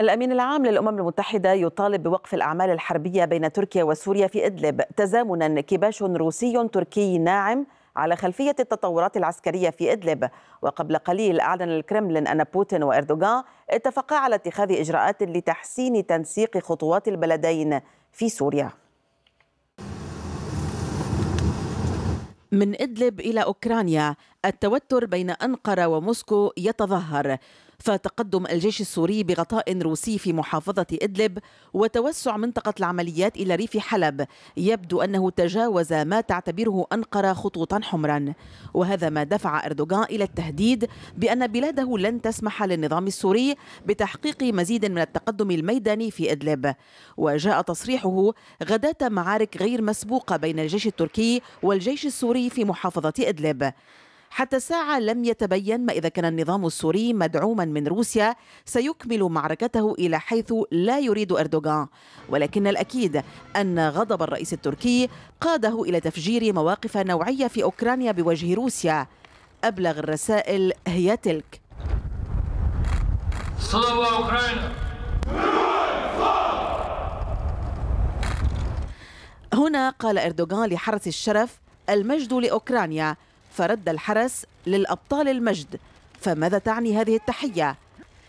الأمين العام للأمم المتحدة يطالب بوقف الأعمال الحربية بين تركيا وسوريا في إدلب تزامنا كباش روسي تركي ناعم على خلفية التطورات العسكرية في إدلب وقبل قليل أعلن الكرملين أن بوتين وإردوغان اتفقا على اتخاذ إجراءات لتحسين تنسيق خطوات البلدين في سوريا من إدلب إلى أوكرانيا التوتر بين أنقرة وموسكو يتظاهر فتقدم الجيش السوري بغطاء روسي في محافظة إدلب وتوسع منطقة العمليات إلى ريف حلب يبدو أنه تجاوز ما تعتبره أنقرة خطوطا حمرا وهذا ما دفع أردوغان إلى التهديد بأن بلاده لن تسمح للنظام السوري بتحقيق مزيد من التقدم الميداني في إدلب وجاء تصريحه غداة معارك غير مسبوقة بين الجيش التركي والجيش السوري في محافظة إدلب حتى الساعة لم يتبين ما إذا كان النظام السوري مدعوما من روسيا سيكمل معركته إلى حيث لا يريد أردوغان ولكن الأكيد أن غضب الرئيس التركي قاده إلى تفجير مواقف نوعية في أوكرانيا بوجه روسيا أبلغ الرسائل هي تلك هنا قال أردوغان لحرس الشرف المجد لأوكرانيا فرد الحرس للأبطال المجد فماذا تعني هذه التحية؟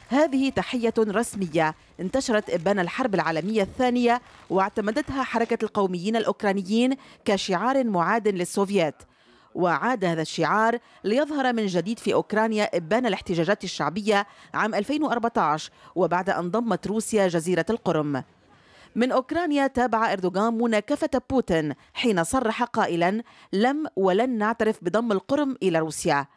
هذه تحية رسمية انتشرت إبان الحرب العالمية الثانية واعتمدتها حركة القوميين الأوكرانيين كشعار معاد للسوفييت وعاد هذا الشعار ليظهر من جديد في أوكرانيا إبان الاحتجاجات الشعبية عام 2014 وبعد أن ضمت روسيا جزيرة القرم من أوكرانيا تابع إردوغان مناكفة بوتين حين صرح قائلا لم ولن نعترف بضم القرم إلى روسيا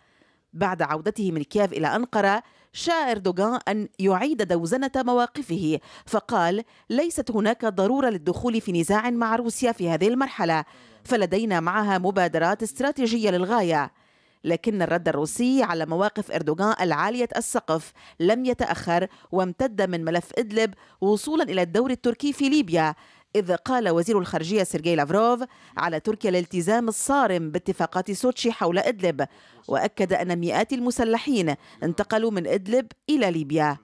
بعد عودته من كييف إلى أنقرة شاء إردوغان أن يعيد دوزنة مواقفه فقال ليست هناك ضرورة للدخول في نزاع مع روسيا في هذه المرحلة فلدينا معها مبادرات استراتيجية للغاية لكن الرد الروسي على مواقف إردوغان العالية السقف لم يتأخر وامتد من ملف إدلب وصولا إلى الدور التركي في ليبيا إذ قال وزير الخارجية سيرجي لافروف على تركيا الالتزام الصارم باتفاقات سوتشي حول إدلب وأكد أن مئات المسلحين انتقلوا من إدلب إلى ليبيا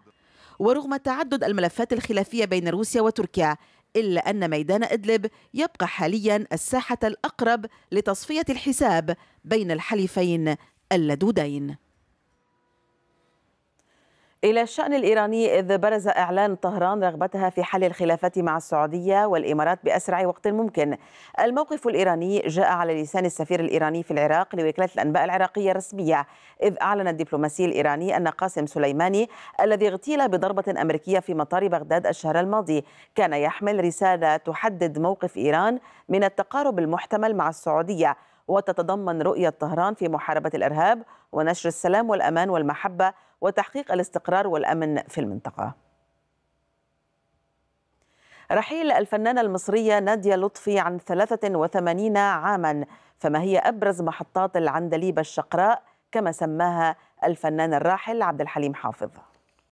ورغم تعدد الملفات الخلافية بين روسيا وتركيا إلا أن ميدان إدلب يبقى حاليا الساحة الأقرب لتصفية الحساب بين الحليفين اللدودين إلى الشأن الإيراني إذ برز إعلان طهران رغبتها في حل الخلافات مع السعودية والإمارات بأسرع وقت ممكن الموقف الإيراني جاء على لسان السفير الإيراني في العراق لوكالة الأنباء العراقية الرسمية إذ أعلن الدبلوماسي الإيراني أن قاسم سليماني الذي اغتيل بضربة أمريكية في مطار بغداد الشهر الماضي كان يحمل رسالة تحدد موقف إيران من التقارب المحتمل مع السعودية وتتضمن رؤية طهران في محاربة الإرهاب ونشر السلام والأمان والمحبة وتحقيق الاستقرار والأمن في المنطقة رحيل الفنانة المصرية نادية لطفي عن 83 عاما فما هي أبرز محطات العندليب الشقراء كما سماها الفنان الراحل عبد الحليم حافظ